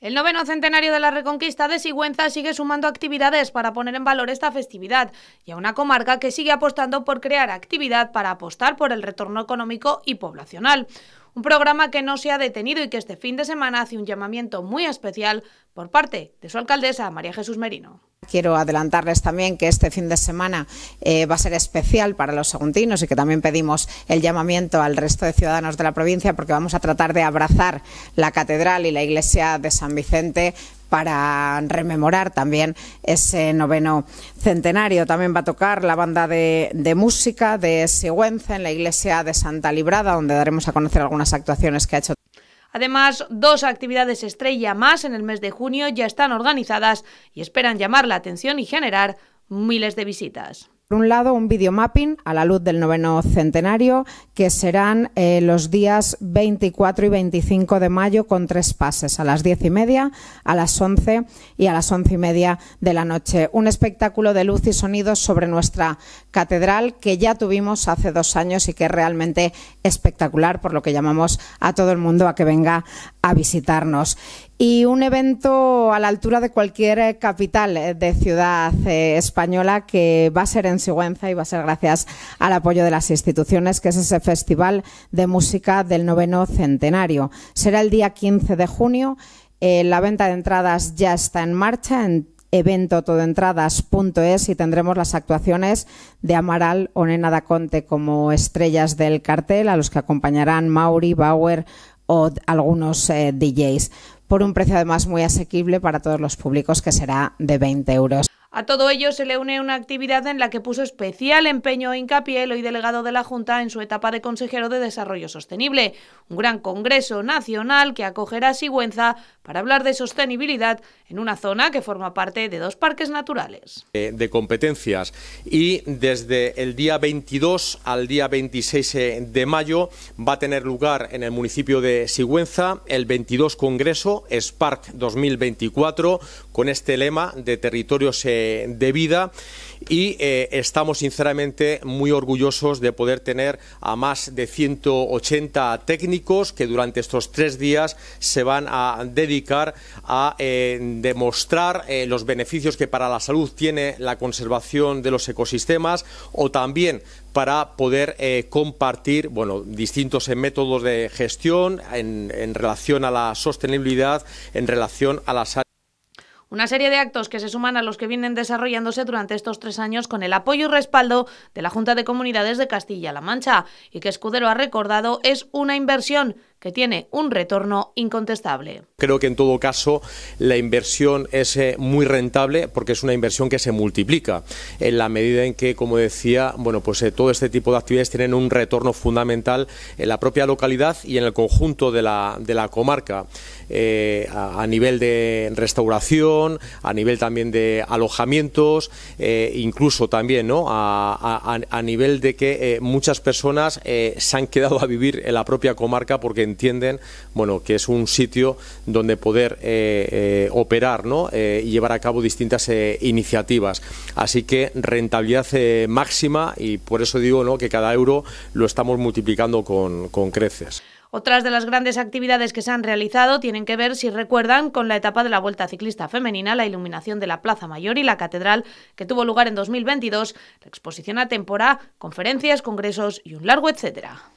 El noveno centenario de la Reconquista de Sigüenza sigue sumando actividades para poner en valor esta festividad y a una comarca que sigue apostando por crear actividad para apostar por el retorno económico y poblacional. Un programa que no se ha detenido y que este fin de semana hace un llamamiento muy especial por parte de su alcaldesa, María Jesús Merino. Quiero adelantarles también que este fin de semana eh, va a ser especial para los segundinos y que también pedimos el llamamiento al resto de ciudadanos de la provincia porque vamos a tratar de abrazar la catedral y la iglesia de San Vicente para rememorar también ese noveno centenario. También va a tocar la banda de, música de Sigüenza en la iglesia de Santa Librada, donde daremos a conocer algunas actuaciones que ha hecho. Además, dos actividades estrella más en el mes de junio ya están organizadas y esperan llamar la atención y generar miles de visitas. Por un lado, un videomapping a la luz del noveno centenario, que serán eh, los días 24 y 25 de mayo con tres pases, a las diez y media, a las once y a las once y media de la noche. Un espectáculo de luz y sonidos sobre nuestra catedral que ya tuvimos hace dos años y que es realmente espectacular, por lo que llamamos a todo el mundo a que venga a visitarnos y un evento a la altura de cualquier eh, capital eh, de ciudad eh, española que va a ser en Sigüenza y va a ser gracias al apoyo de las instituciones, que es ese Festival de Música del Noveno Centenario. Será el día 15 de junio. la venta de entradas ya está en marcha en todoentradas.es y tendremos las actuaciones de Amaral o Nena Daconte como estrellas del cartel, a los que acompañarán Mauri, Bauer, o algunos eh, DJs por un precio además muy asequible para todos los públicos que será de 20 euros. A todo ello se le une una actividad en la que puso especial empeño e hincapié el hoy delegado de la Junta en su etapa de consejero de Desarrollo Sostenible, un gran congreso nacional que acogerá a Sigüenza para hablar de sostenibilidad en una zona que forma parte de dos parques naturales. Eh, de competencias y desde el día 22 al día 26 eh, de mayo va a tener lugar en el municipio de Sigüenza el 22 Congreso Spark 2024 con este lema de territorios eh, de, vida y eh, estamos sinceramente muy orgullosos de poder tener a más de 180 técnicos que durante estos tres días se van a dedicar a eh, demostrar eh, los beneficios que para la salud tiene la conservación de los ecosistemas o también para poder compartir bueno, distintos métodos de gestión en, relación a la sostenibilidad, en relación a las áreas una serie de actos que se suman a los que vienen desarrollándose durante estos tres años con el apoyo y respaldo de la Junta de Comunidades de Castilla-La Mancha y que Escudero ha recordado es una inversión que tiene un retorno incontestable. Creo que en todo caso la inversión es eh, muy rentable porque es una inversión que se multiplica en la medida en que, como decía, bueno, pues eh, todo este tipo de actividades tienen un retorno fundamental en la propia localidad y en el conjunto de la, de la comarca, eh, a, nivel de restauración, a nivel también de alojamientos, incluso también ¿no? a, nivel de que muchas personas se han quedado a vivir en la propia comarca porque entienden bueno, que es un sitio donde poder eh, eh, operar eh, y llevar a cabo distintas iniciativas. Así que rentabilidad máxima y por eso digo ¿no? que cada euro lo estamos multiplicando con, con creces. Otras de las grandes actividades que se han realizado tienen que ver, si recuerdan, con la etapa de la Vuelta Ciclista Femenina, la iluminación de la Plaza Mayor y la Catedral, que tuvo lugar en 2022, la exposición a temporada, conferencias, congresos y un largo etcétera.